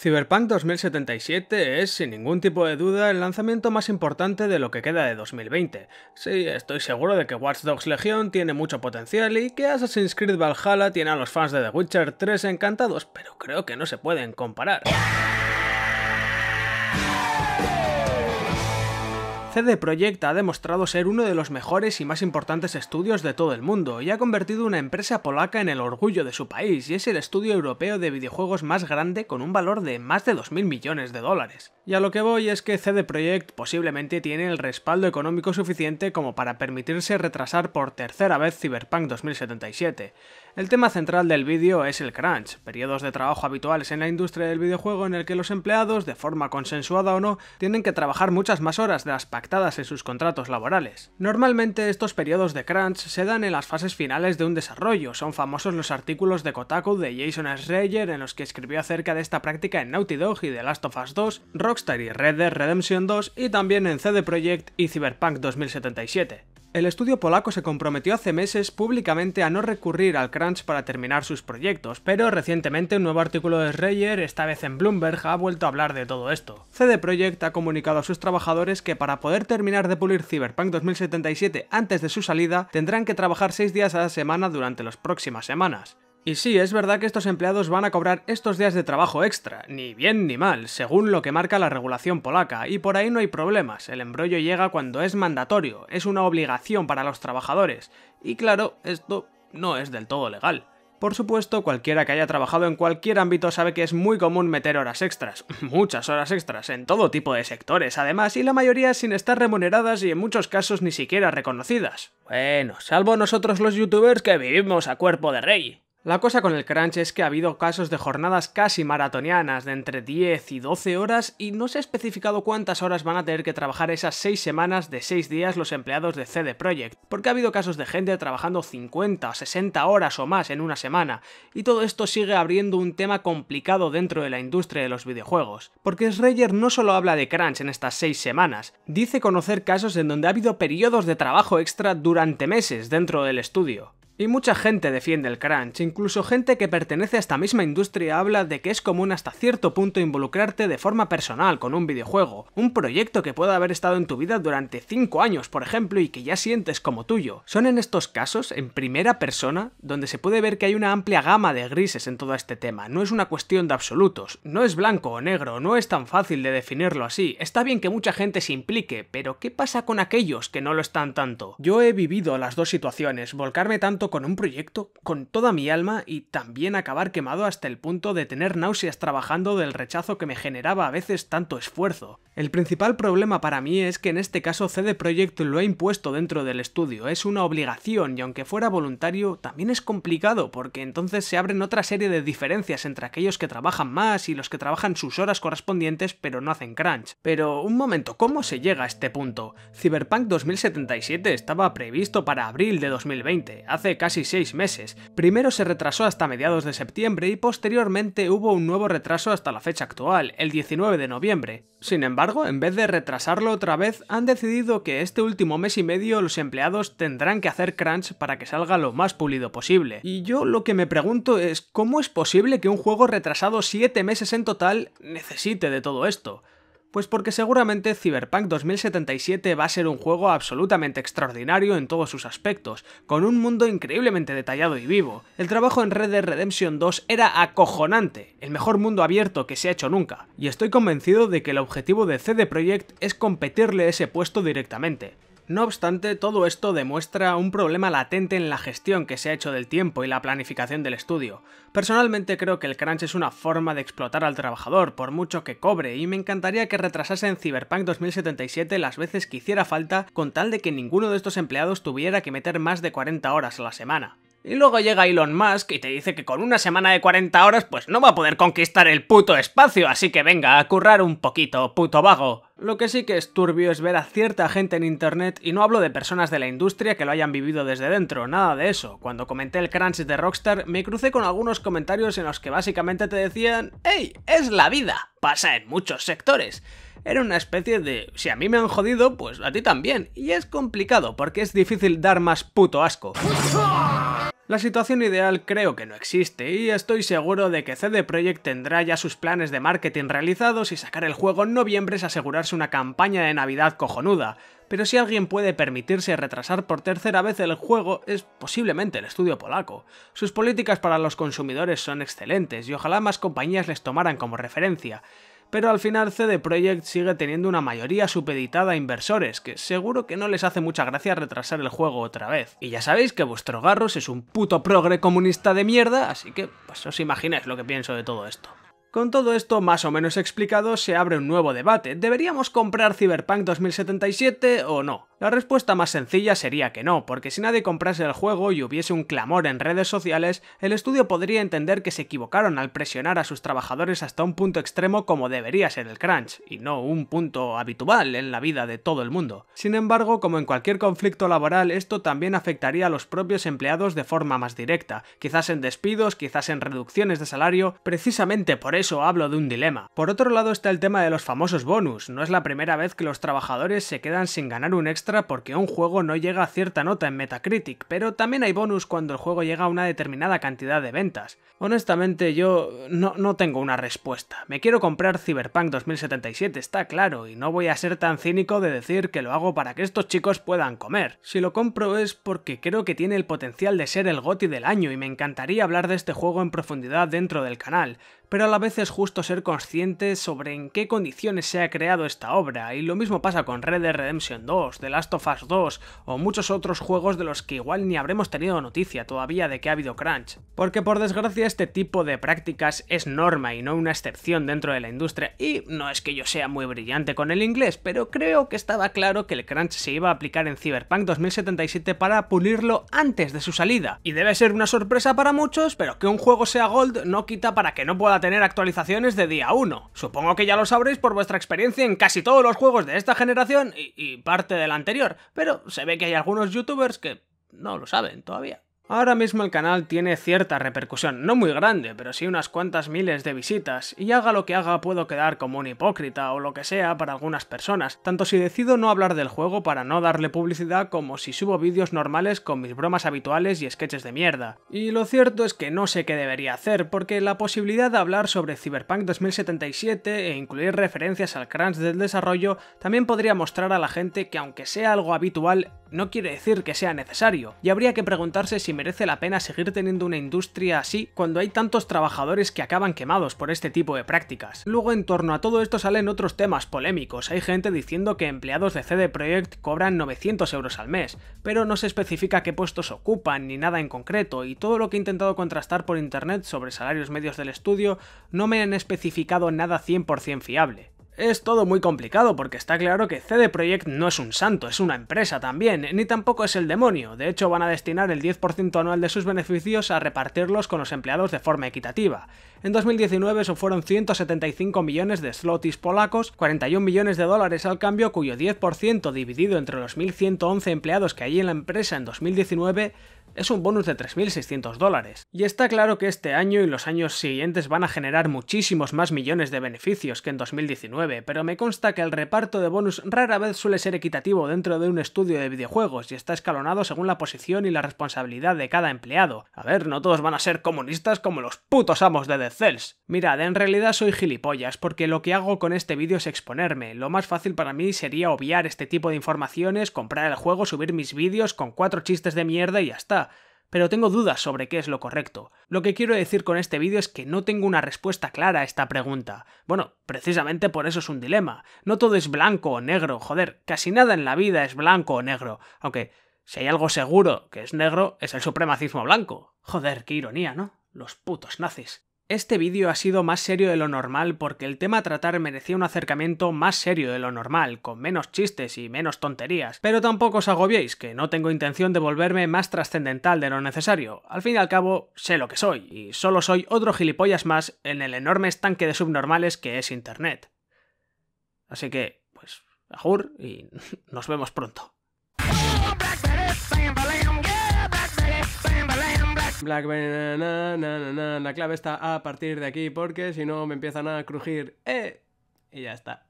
Cyberpunk 2077 es, sin ningún tipo de duda, el lanzamiento más importante de lo que queda de 2020. Sí, estoy seguro de que Watch Dogs Legion tiene mucho potencial y que Assassin's Creed Valhalla tiene a los fans de The Witcher 3 encantados, pero creo que no se pueden comparar. CD Projekt ha demostrado ser uno de los mejores y más importantes estudios de todo el mundo y ha convertido una empresa polaca en el orgullo de su país y es el estudio europeo de videojuegos más grande con un valor de más de 2.000 millones de dólares. Y a lo que voy es que CD Projekt posiblemente tiene el respaldo económico suficiente como para permitirse retrasar por tercera vez Cyberpunk 2077. El tema central del vídeo es el crunch, periodos de trabajo habituales en la industria del videojuego en el que los empleados, de forma consensuada o no, tienen que trabajar muchas más horas de las pactadas en sus contratos laborales. Normalmente estos periodos de crunch se dan en las fases finales de un desarrollo, son famosos los artículos de Kotaku de Jason Schreier en los que escribió acerca de esta práctica en Naughty Dog y The Last of Us 2, Rockstar y Red Dead Redemption 2 y también en CD Projekt y Cyberpunk 2077. El estudio polaco se comprometió hace meses públicamente a no recurrir al crunch para terminar sus proyectos, pero recientemente un nuevo artículo de Schreyer, esta vez en Bloomberg, ha vuelto a hablar de todo esto. CD Projekt ha comunicado a sus trabajadores que para poder terminar de pulir Cyberpunk 2077 antes de su salida, tendrán que trabajar 6 días a la semana durante las próximas semanas. Y sí, es verdad que estos empleados van a cobrar estos días de trabajo extra, ni bien ni mal, según lo que marca la regulación polaca, y por ahí no hay problemas, el embrollo llega cuando es mandatorio, es una obligación para los trabajadores, y claro, esto no es del todo legal. Por supuesto, cualquiera que haya trabajado en cualquier ámbito sabe que es muy común meter horas extras, muchas horas extras, en todo tipo de sectores además, y la mayoría sin estar remuneradas y en muchos casos ni siquiera reconocidas. Bueno, salvo nosotros los youtubers que vivimos a cuerpo de rey. La cosa con el crunch es que ha habido casos de jornadas casi maratonianas de entre 10 y 12 horas y no se ha especificado cuántas horas van a tener que trabajar esas 6 semanas de 6 días los empleados de CD Projekt, porque ha habido casos de gente trabajando 50 o 60 horas o más en una semana, y todo esto sigue abriendo un tema complicado dentro de la industria de los videojuegos, porque Schreier no solo habla de crunch en estas 6 semanas, dice conocer casos en donde ha habido periodos de trabajo extra durante meses dentro del estudio. Y mucha gente defiende el crunch, incluso gente que pertenece a esta misma industria habla de que es común hasta cierto punto involucrarte de forma personal con un videojuego, un proyecto que pueda haber estado en tu vida durante 5 años, por ejemplo, y que ya sientes como tuyo. Son en estos casos, en primera persona, donde se puede ver que hay una amplia gama de grises en todo este tema, no es una cuestión de absolutos, no es blanco o negro, no es tan fácil de definirlo así, está bien que mucha gente se implique, pero ¿qué pasa con aquellos que no lo están tanto? Yo he vivido las dos situaciones, volcarme tanto con un proyecto con toda mi alma y también acabar quemado hasta el punto de tener náuseas trabajando del rechazo que me generaba a veces tanto esfuerzo. El principal problema para mí es que en este caso CD Projekt lo ha impuesto dentro del estudio, es una obligación y aunque fuera voluntario también es complicado porque entonces se abren otra serie de diferencias entre aquellos que trabajan más y los que trabajan sus horas correspondientes pero no hacen crunch. Pero un momento, ¿cómo se llega a este punto? Cyberpunk 2077 estaba previsto para abril de 2020, hace casi seis meses. Primero se retrasó hasta mediados de septiembre y posteriormente hubo un nuevo retraso hasta la fecha actual, el 19 de noviembre. Sin embargo, en vez de retrasarlo otra vez, han decidido que este último mes y medio los empleados tendrán que hacer crunch para que salga lo más pulido posible. Y yo lo que me pregunto es, ¿cómo es posible que un juego retrasado 7 meses en total necesite de todo esto? Pues porque seguramente Cyberpunk 2077 va a ser un juego absolutamente extraordinario en todos sus aspectos, con un mundo increíblemente detallado y vivo. El trabajo en Red Dead Redemption 2 era acojonante, el mejor mundo abierto que se ha hecho nunca, y estoy convencido de que el objetivo de CD Projekt es competirle ese puesto directamente. No obstante, todo esto demuestra un problema latente en la gestión que se ha hecho del tiempo y la planificación del estudio. Personalmente creo que el crunch es una forma de explotar al trabajador, por mucho que cobre, y me encantaría que retrasasen Cyberpunk 2077 las veces que hiciera falta con tal de que ninguno de estos empleados tuviera que meter más de 40 horas a la semana. Y luego llega Elon Musk y te dice que con una semana de 40 horas pues no va a poder conquistar el puto espacio, así que venga a currar un poquito, puto vago. Lo que sí que es turbio es ver a cierta gente en internet, y no hablo de personas de la industria que lo hayan vivido desde dentro, nada de eso. Cuando comenté el crunch de Rockstar, me crucé con algunos comentarios en los que básicamente te decían ¡Ey! ¡Es la vida! Pasa en muchos sectores era una especie de si a mí me han jodido, pues a ti también. Y es complicado porque es difícil dar más puto asco. La situación ideal creo que no existe y estoy seguro de que CD Projekt tendrá ya sus planes de marketing realizados y sacar el juego en noviembre es asegurarse una campaña de Navidad cojonuda, pero si alguien puede permitirse retrasar por tercera vez el juego es posiblemente el estudio polaco. Sus políticas para los consumidores son excelentes y ojalá más compañías les tomaran como referencia pero al final CD Projekt sigue teniendo una mayoría supeditada a inversores, que seguro que no les hace mucha gracia retrasar el juego otra vez. Y ya sabéis que vuestro Garros es un puto progre comunista de mierda, así que pues os imagináis lo que pienso de todo esto. Con todo esto más o menos explicado, se abre un nuevo debate. ¿Deberíamos comprar Cyberpunk 2077 o no? La respuesta más sencilla sería que no, porque si nadie comprase el juego y hubiese un clamor en redes sociales, el estudio podría entender que se equivocaron al presionar a sus trabajadores hasta un punto extremo como debería ser el crunch, y no un punto habitual en la vida de todo el mundo. Sin embargo, como en cualquier conflicto laboral, esto también afectaría a los propios empleados de forma más directa, quizás en despidos, quizás en reducciones de salario, precisamente por eso hablo de un dilema. Por otro lado está el tema de los famosos bonus, no es la primera vez que los trabajadores se quedan sin ganar un extra porque un juego no llega a cierta nota en Metacritic, pero también hay bonus cuando el juego llega a una determinada cantidad de ventas. Honestamente yo no, no tengo una respuesta. Me quiero comprar Cyberpunk 2077, está claro, y no voy a ser tan cínico de decir que lo hago para que estos chicos puedan comer. Si lo compro es porque creo que tiene el potencial de ser el GOTI del año y me encantaría hablar de este juego en profundidad dentro del canal, pero a la vez es justo ser consciente sobre en qué condiciones se ha creado esta obra, y lo mismo pasa con Red Dead Redemption 2, The Last of Us 2 o muchos otros juegos de los que igual ni habremos tenido noticia todavía de que ha habido crunch, porque por desgracia este tipo de prácticas es norma y no una excepción dentro de la industria, y no es que yo sea muy brillante con el inglés, pero creo que estaba claro que el crunch se iba a aplicar en Cyberpunk 2077 para pulirlo antes de su salida, y debe ser una sorpresa para muchos, pero que un juego sea gold no quita para que no pueda tener actualizaciones de día 1. Supongo que ya lo sabréis por vuestra experiencia en casi todos los juegos de esta generación y, y parte de la anterior, pero se ve que hay algunos youtubers que no lo saben todavía. Ahora mismo el canal tiene cierta repercusión, no muy grande, pero sí unas cuantas miles de visitas, y haga lo que haga puedo quedar como un hipócrita o lo que sea para algunas personas, tanto si decido no hablar del juego para no darle publicidad como si subo vídeos normales con mis bromas habituales y sketches de mierda. Y lo cierto es que no sé qué debería hacer, porque la posibilidad de hablar sobre Cyberpunk 2077 e incluir referencias al crunch del desarrollo también podría mostrar a la gente que aunque sea algo habitual, no quiere decir que sea necesario, y habría que preguntarse si merece la pena seguir teniendo una industria así cuando hay tantos trabajadores que acaban quemados por este tipo de prácticas. Luego en torno a todo esto salen otros temas polémicos, hay gente diciendo que empleados de CD Projekt cobran 900 euros al mes, pero no se especifica qué puestos ocupan ni nada en concreto, y todo lo que he intentado contrastar por internet sobre salarios medios del estudio no me han especificado nada 100% fiable. Es todo muy complicado porque está claro que CD Projekt no es un santo, es una empresa también, ni tampoco es el demonio. De hecho, van a destinar el 10% anual de sus beneficios a repartirlos con los empleados de forma equitativa. En 2019 eso fueron 175 millones de slotis polacos, 41 millones de dólares al cambio, cuyo 10% dividido entre los 1.111 empleados que hay en la empresa en 2019 es un bonus de 3.600 dólares. Y está claro que este año y los años siguientes van a generar muchísimos más millones de beneficios que en 2019, pero me consta que el reparto de bonus rara vez suele ser equitativo dentro de un estudio de videojuegos y está escalonado según la posición y la responsabilidad de cada empleado. A ver, no todos van a ser comunistas como los putos amos de The Cells. Mirad, en realidad soy gilipollas porque lo que hago con este vídeo es exponerme. Lo más fácil para mí sería obviar este tipo de informaciones, comprar el juego, subir mis vídeos con cuatro chistes de mierda y ya está pero tengo dudas sobre qué es lo correcto. Lo que quiero decir con este vídeo es que no tengo una respuesta clara a esta pregunta. Bueno, precisamente por eso es un dilema. No todo es blanco o negro, joder, casi nada en la vida es blanco o negro, aunque si hay algo seguro que es negro es el supremacismo blanco. Joder, qué ironía, ¿no? Los putos nazis. Este vídeo ha sido más serio de lo normal porque el tema a tratar merecía un acercamiento más serio de lo normal, con menos chistes y menos tonterías. Pero tampoco os agobiéis, que no tengo intención de volverme más trascendental de lo necesario. Al fin y al cabo, sé lo que soy, y solo soy otro gilipollas más en el enorme estanque de subnormales que es Internet. Así que, pues, ajur y nos vemos pronto. Black la clave está a partir de aquí porque si no me empiezan a crujir. ¡Eh! Y ya está.